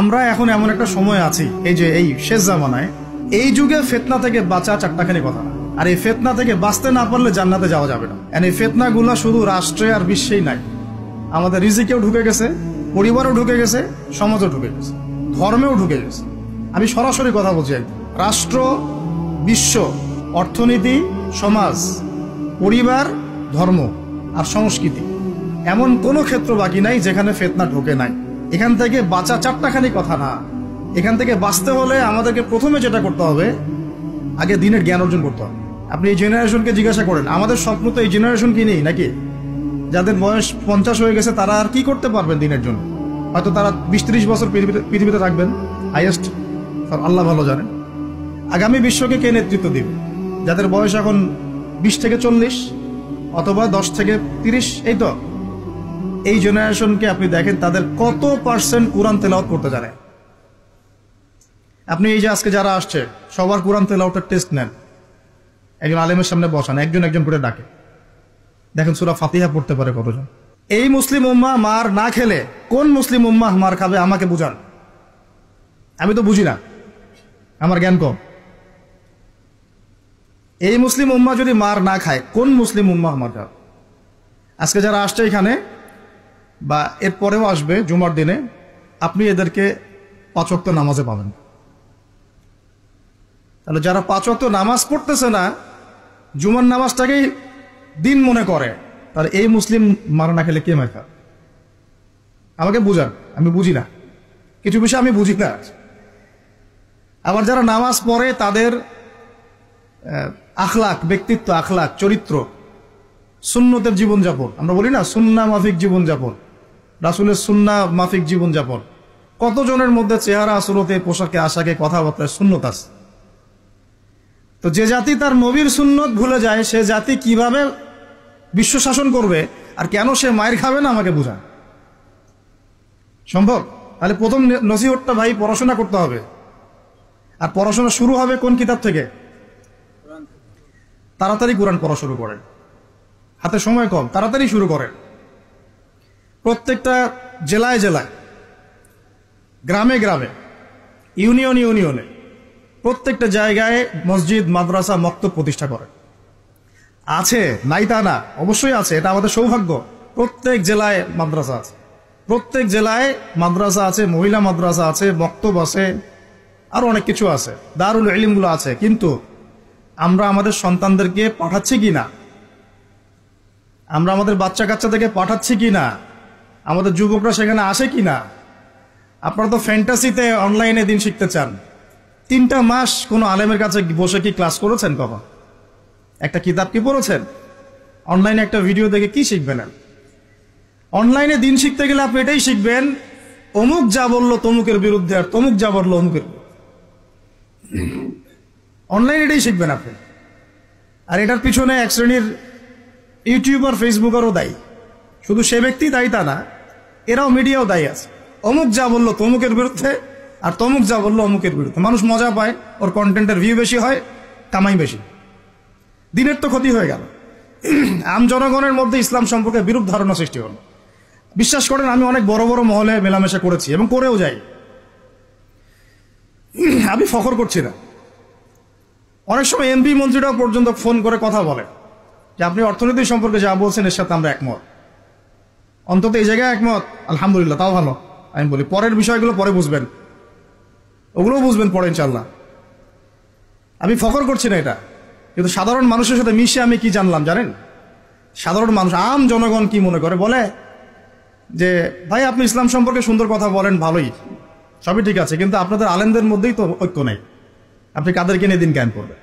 আমরা এখন এমন একটা সময় আছি এই যে এই শেষ জামানায় এই যুগে ফেতনা থেকে বাঁচা চারটাখানি কথা আর এই ফেতনা থেকে বাঁচতে না পারলে জান্নাতে যাওয়া যাবে না এন এই ফেতনাগুলো শুধু রাষ্ট্রে আর বিশ্বেই নাই আমাদের রিজিকেও ঢুকে গেছে পরিবারও ঢুকে গেছে সমাজও ঢুকে গেছে ধর্মেও ঢুকে গেছে আমি সরাসরি কথা বলছি রাষ্ট্র বিশ্ব অর্থনীতি সমাজ পরিবার ধর্ম আর সংস্কৃতি এমন কোনো ক্ষেত্র বাকি নাই যেখানে ফেতনা ঢুকে নাই এখান থেকে বাঁচা চারটাখানি কথা না এখান থেকে বাঁচতে হলে আমাদেরকে প্রথমে যেটা করতে হবে আগে দিনের জ্ঞান অর্জন করতে হবে আপনি এই জেনারেশনকে জিজ্ঞাসা করেন আমাদের স্বপ্ন তো এই জেনারেশন কি নেই নাকি যাদের বয়স পঞ্চাশ হয়ে গেছে তারা আর কি করতে পারবেন দিনের জন্য হয়তো তারা বিশ ত্রিশ বছর পৃথিবীতে পৃথিবীতে থাকবেন হাইয়েস্ট আল্লাহ ভালো জানেন আগামী বিশ্বকে কে নেতৃত্ব দিব যাদের বয়স এখন বিশ থেকে চল্লিশ অথবা দশ থেকে তিরিশ এই তো এই জেনারেশনকে আপনি দেখেন তাদের কত পার্সেন্ট কোরআন তেলাওত করতে জানে আপনি এই যে আজকে যারা আসছে সবার কোরআন তেলাওয়াতের টেস্ট নেন একজন আলেমের সামনে বসান একজন একজন করে ডাকে দেখেন সুরা ফাতিহা পড়তে পারে কতজন এই মুসলিম উম্মা মার না খেলে কোন মুসলিম উম্মা মার খাবে আমাকে বুঝান আমি তো বুঝি না আমার জ্ঞান কম এই মুসলিম উম্মা যদি মার না খায় কোন মুসলিম উম্মা মার খাবে আজকে যারা আসছে এখানে বা এরপরেও আসবে জুমার দিনে আপনি এদেরকে পাঁচক্ত নামাজে পাবেন তাহলে যারা পাঁচক্ত নামাজ পড়তেছে না জুমার নামাজটাকেই দিন মনে করে তাহলে এই মুসলিম মারা না খেলে কে মার আমাকে বুঝান আমি বুঝি না কিছু বিষয় আমি বুঝি না আবার যারা নামাজ পড়ে তাদের আখলাক ব্যক্তিত্ব আখলাক চরিত্র সুন্নতের জীবনযাপন আমরা বলি না সুন্না মাফিক জীবনযাপন রাসুলের সুন্না মাফিক জীবনযাপন কতজনের মধ্যে চেহারা আসলতে পোশাকে আশাকে কথাবার্তায় শূন্যত আছে তো যে জাতি তার নবীর সুন্নত ভুলে যায় সে জাতি কিভাবে বিশ্ব শাসন করবে আর কেন সে মায়ের খাবে না আমাকে বোঝা সম্ভব তাহলে প্রথম নসিহতটা ভাই পড়াশোনা করতে হবে আর পড়াশোনা শুরু হবে কোন কিতাব থেকে তাড়াতাড়ি কোরআন পড়া শুরু করেন হাতে সময় কম তাড়াতাড়ি শুরু করেন প্রত্যেকটা জেলায় জেলায় গ্রামে গ্রামে ইউনিয়ন ইউনিয়নে প্রত্যেকটা জায়গায় মসজিদ মাদ্রাসা মক্ত প্রতিষ্ঠা করে আছে নাই তা না অবশ্যই আছে এটা আমাদের সৌভাগ্য প্রত্যেক জেলায় মাদ্রাসা আছে প্রত্যেক জেলায় মাদ্রাসা আছে মহিলা মাদ্রাসা আছে বক্তব্য আছে আরও অনেক কিছু আছে দারুল এলিমগুলো আছে কিন্তু আমরা আমাদের সন্তানদেরকে পাঠাচ্ছি কি না আমরা আমাদের বাচ্চা কাচ্চাদেরকে পাঠাচ্ছি কি না আমাদের যুবকরা সেখানে আসে কি না আপনারা তো ফ্যান্টাসিতে অনলাইনে দিন শিখতে চান তিনটা মাস কোনো আলেমের কাছে বসে কি ক্লাস করেছেন কখন একটা কিতাব কি পড়েছেন অনলাইনে একটা ভিডিও দেখে কি শিখবেন অনলাইনে দিন শিখতে গেলে আপনি এটাই শিখবেন অমুক যা বললো তমুকের বিরুদ্ধে আর তমুক যা বললো অমুকের অনলাইনে এটাই শিখবেন আপনি আর এটার পিছনে এক শ্রেণীর ইউটিউব আর আরও দায়ী শুধু সে ব্যক্তি দায়ী তা না এরাও মিডিয়াও দায়ী আছে অমুক যা বললো তমুকের বিরুদ্ধে আর তমুক যা বললো অমুকের বিরুদ্ধে মানুষ মজা পায় ওর কন্টেন্টের ভিউ বেশি হয় কামাই বেশি দিনের তো ক্ষতি হয়ে গেল আম জনগণের মধ্যে ইসলাম সম্পর্কে বিরূপ ধারণা সৃষ্টি হল বিশ্বাস করেন আমি অনেক বড় বড় মহলে মেলামেশা করেছি এবং করেও যাই আমি ফখর করছি না অনেক সময় এমপি মন্ত্রীরাও পর্যন্ত ফোন করে কথা বলে যে আপনি অর্থনীতি সম্পর্কে যা বলছেন এর সাথে আমরা একমত অন্তত এই জায়গায় একমত আলহামদুলিল্লাহ তাও ভালো আমি বলি পরের বিষয়গুলো পরে বুঝবেন ওগুলোও বুঝবেন পরে ইনশাল্লাহ আমি ফখর করছি না এটা কিন্তু সাধারণ মানুষের সাথে মিশে আমি কি জানলাম জানেন সাধারণ মানুষ আম জনগণ কি মনে করে বলে যে ভাই আপনি ইসলাম সম্পর্কে সুন্দর কথা বলেন ভালোই সবই ঠিক আছে কিন্তু আপনাদের আলেনদের মধ্যেই তো ঐক্য নেই আপনি কাদেরকে নিয়ে দিন জ্ঞান করবেন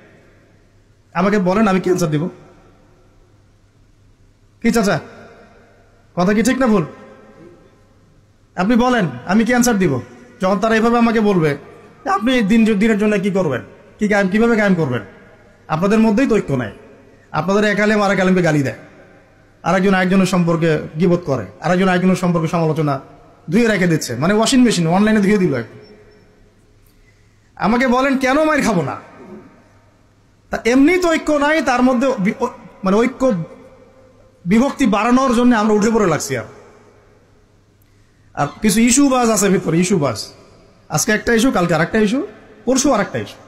আমাকে বলেন আমি ক্যান্সার দিব কি চাচা কথা কি ঠিক না ভুল আপনি বলেন আমি কি অ্যান্সার দিব যখন তারা এভাবে আমাকে বলবে আপনি দিন দিনের জন্য কি করবেন কি গায়ে কীভাবে গায়ে করবেন আপনাদের মধ্যেই তৈক্য নাই আপনাদের এক আলেম আর এক আলেমকে গালি দেয় আরেকজন আরেকজনের সম্পর্কে গিবোধ করে আরেকজন আরেকজনের সম্পর্কে সমালোচনা ধুয়ে রেখে দিচ্ছে মানে ওয়াশিং মেশিন অনলাইনে ধুয়ে দিল আমাকে বলেন কেন মায়ের খাবো না তা এমনি তো ঐক্য নাই তার মধ্যে মানে ঐক্য বিভক্তি বাড়ানোর জন্য আমরা উঠে পড়ে লাগছি আর আর কিছু ইস্যু বাস আছে ভিতরে ইস্যু বাস আজকে একটা ইস্যু কালকে আর একটা ইস্যু পরশু আর একটা ইস্যু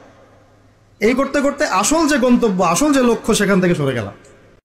এই করতে করতে আসল যে গন্তব্য আসল যে লক্ষ্য সেখান থেকে সরে গেলাম